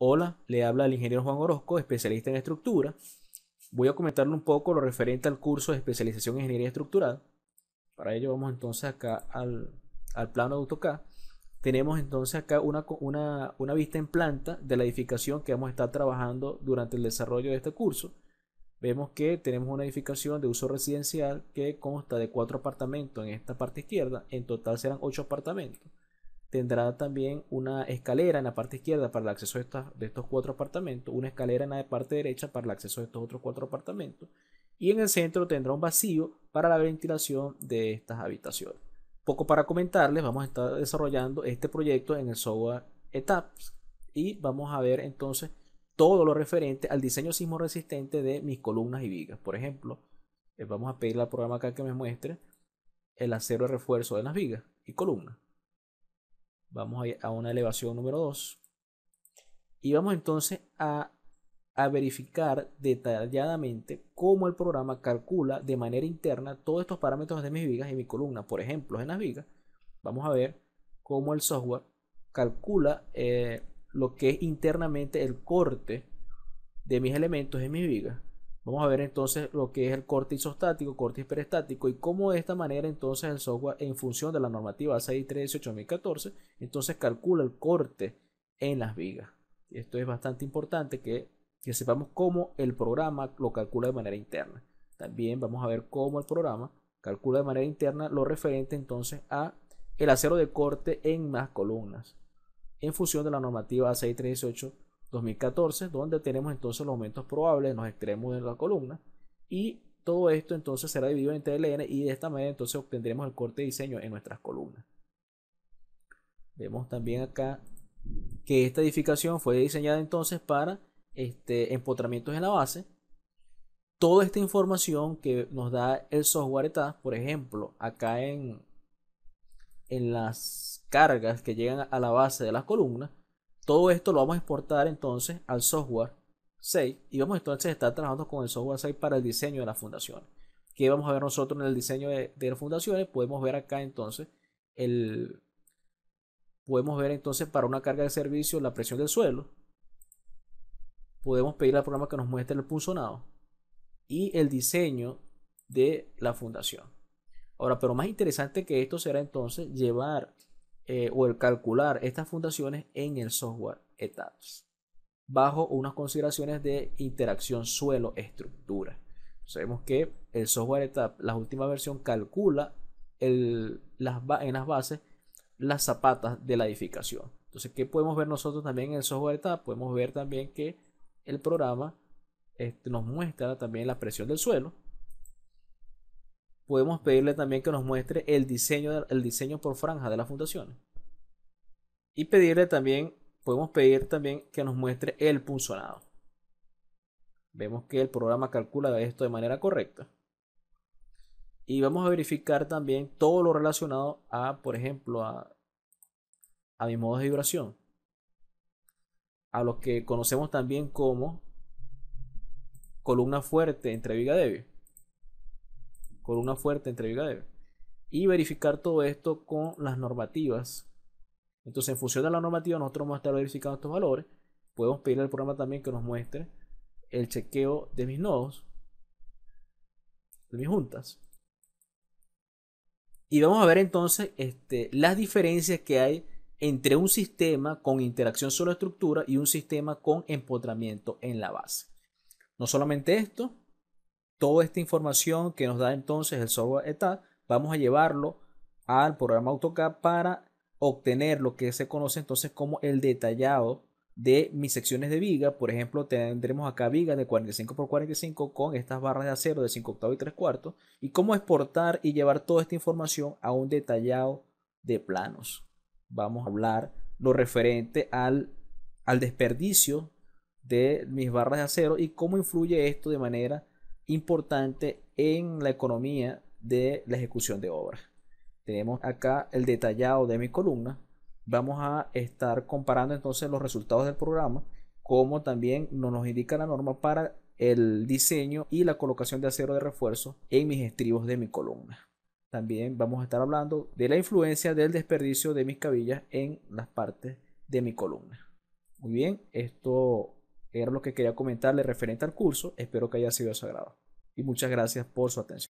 Hola, le habla el ingeniero Juan Orozco, especialista en estructura. Voy a comentarle un poco lo referente al curso de especialización en ingeniería estructural. Para ello vamos entonces acá al, plano de AutoCAD. Tenemos entonces acá una, una vista en planta de la edificación que vamos a estar trabajando durante el desarrollo de este curso. Vemos que tenemos una edificación de uso residencial que consta de cuatro apartamentos en esta parte izquierda. En total serán ocho apartamentos tendrá también una escalera en la parte izquierda para el acceso de, estos cuatro apartamentos, una escalera en la parte derecha para el acceso de estos otros cuatro apartamentos, y en el centro tendrá un vacío para la ventilación de estas habitaciones. Poco para comentarles, vamos a estar desarrollando este proyecto en el software ETAPS y vamos a ver entonces todo lo referente al diseño sismo resistente de mis columnas y vigas. Por ejemplo, eh, vamos a pedir al programa acá que me muestre el acero de refuerzo de las vigas y columnas. Vamos a, a una elevación número 2. Y vamos entonces a, verificar detalladamente cómo el programa calcula de manera interna todos estos parámetros de mis vigas y mi columna. Por ejemplo, en las vigas, vamos a ver cómo el software calcula eh, lo que es internamente el corte de mis elementos en mis vigas Vamos a ver entonces lo que es el corte isostático, corte hiperestático y cómo de esta manera entonces el software en función de la normativa 638-2014 entonces calcula el corte en las vigas. Esto es bastante importante que, sepamos cómo el programa lo calcula de manera interna. También vamos a ver cómo el programa calcula de manera interna lo referente entonces a el acero de corte en las columnas en función de la normativa 6318 2014, donde tenemos entonces los aumentos probables en los extremos de la columna y todo esto entonces será dividido en TLN y de esta manera entonces obtendremos el corte de diseño en nuestras columnas. Vemos también acá que esta edificación fue diseñada entonces para este, empotramientos en la base. Toda esta información que nos da el software está por ejemplo, acá en, en las cargas que llegan a la base de las columnas, todo esto lo vamos a exportar entonces al software 6 y vamos entonces a estar trabajando con el software 6 para el diseño de las fundaciones. ¿Qué vamos a ver nosotros en el diseño de, las fundaciones? Podemos ver acá entonces el... Podemos ver entonces para una carga de servicio la presión del suelo. Podemos pedir al programa que nos muestre el punzonado y el diseño de la fundación. Ahora, pero más interesante que esto será entonces llevar eh, o el calcular estas fundaciones en el software ETAPS bajo unas consideraciones de interacción suelo-estructura. Sabemos que el software ETAP, la última versión, calcula las, en las bases las zapatas de la edificación. Entonces, ¿qué podemos ver nosotros también en el software ETAPS Podemos ver también que el programa este, nos muestra también la presión del suelo, podemos pedirle también que nos muestre el diseño, diseño por franja de la fundación Y pedirle también, podemos pedir también que nos muestre el punzonado. Vemos que el programa calcula esto de manera correcta. Y vamos a verificar también todo lo relacionado a, por ejemplo, a, a mis modos de vibración. A lo que conocemos también como columna fuerte entre viga débil una fuerte entrega y verificar todo esto con las normativas. Entonces, en función de la normativa, nosotros vamos a estar verificando estos valores. Podemos pedir al programa también que nos muestre el chequeo de mis nodos, de mis juntas. Y vamos a ver entonces este, las diferencias que hay entre un sistema con interacción solo estructura y un sistema con empotramiento en la base. No solamente esto, toda esta información que nos da entonces el software ETA, vamos a llevarlo al programa AutoCAD para obtener lo que se conoce entonces como el detallado de mis secciones de viga. Por ejemplo, tendremos acá viga de 45 x 45 con estas barras de acero de 5 octavos y 3 cuartos. Y cómo exportar y llevar toda esta información a un detallado de planos. Vamos a hablar lo referente al, al desperdicio de mis barras de acero y cómo influye esto de manera importante en la economía de la ejecución de obras. Tenemos acá el detallado de mi columna. Vamos a estar comparando entonces los resultados del programa, como también nos indica la norma para el diseño y la colocación de acero de refuerzo en mis estribos de mi columna. También vamos a estar hablando de la influencia del desperdicio de mis cabillas en las partes de mi columna. Muy bien, esto lo que quería comentarle referente al curso. Espero que haya sido de su agrado. Y muchas gracias por su atención.